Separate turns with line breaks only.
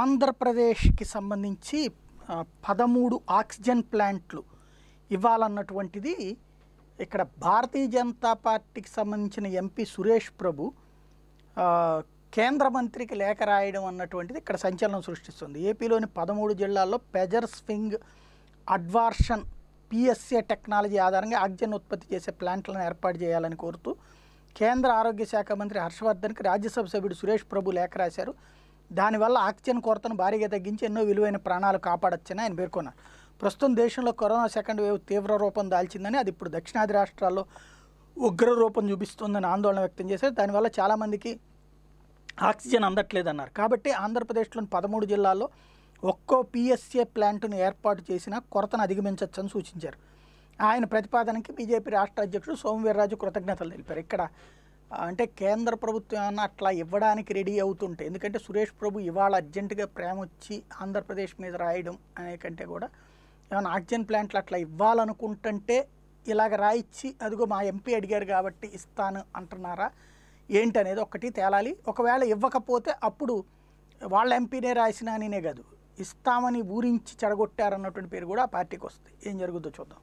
ఆంధ్రప్రదేశ్కి సంబంధించి పదమూడు ఆక్సిజన్ ప్లాంట్లు ఇవ్వాలన్నటువంటిది ఇక్కడ భారతీయ జనతా పార్టీకి సంబంధించిన ఎంపీ సురేష్ ప్రభు కేంద్ర మంత్రికి లేఖ రాయడం అన్నటువంటిది ఇక్కడ సంచలనం సృష్టిస్తుంది ఏపీలోని పదమూడు జిల్లాల్లో pressure swing adsorption PSA technology ఆధారంగా ఆక్సిజన్ ఉత్పత్తి చేసే ప్లాంట్లను ఏర్పాటు చేయాలని కోరుతూ కేంద్ర ఆరోగ్య శాఖ మంత్రి హర్షవర్ధన్కి రాజ్యసభ సభ్యుడు సురేష్ ప్రభు లేఖ రాశారు దానివల్ల ఆక్సిజన్ కొరతను భారీగా తగ్గించి ఎన్నో విలువైన ప్రాణాలు కాపాడొచ్చని ఆయన పేర్కొన్నారు ప్రస్తుతం దేశంలో కరోనా సెకండ్ వేవ్ తీవ్ర రూపం దాల్చిందని అది ఇప్పుడు దక్షిణాది రాష్ట్రాల్లో ఉగ్ర రూపం చూపిస్తుందని ఆందోళన వ్యక్తం చేశారు దానివల్ల చాలామందికి
ఆక్సిజన్ అందట్లేదన్నారు
కాబట్టి ఆంధ్రప్రదేశ్లోని పదమూడు జిల్లాల్లో ఒక్కో పిఎస్సీ ప్లాంట్ను ఏర్పాటు చేసిన కొరతను అధిగమించవచ్చని సూచించారు ఆయన ప్రతిపాదనకి బీజేపీ రాష్ట్ర అధ్యక్షుడు సోమవీర్రాజు కృతజ్ఞతలు తెలిపారు ఇక్కడ అంటే కేంద్ర ప్రభుత్వం ఏమన్నా అట్లా ఇవ్వడానికి రెడీ అవుతుంటే ఎందుకంటే సురేష్ ప్రభు ఇవాళ అర్జెంటుగా ప్రేమ వచ్చి ఆంధ్రప్రదేశ్ మీద రాయడం అనే కంటే కూడా ఏమైనా ఆక్సిజన్ ప్లాంట్లు అట్లా ఇవ్వాలనుకుంటుంటే ఇలాగ రాయిచ్చి అదిగో మా ఎంపీ అడిగారు కాబట్టి ఇస్తాను అంటున్నారా ఏంటి అనేది ఒకటి తేలాలి ఒకవేళ ఇవ్వకపోతే అప్పుడు వాళ్ళ ఎంపీనే రాసినా అనే కాదు ఇస్తామని ఊరించి చెడగొట్టారన్నటువంటి పేరు కూడా ఆ పార్టీకి వస్తుంది ఏం జరుగుతుందో చూద్దాం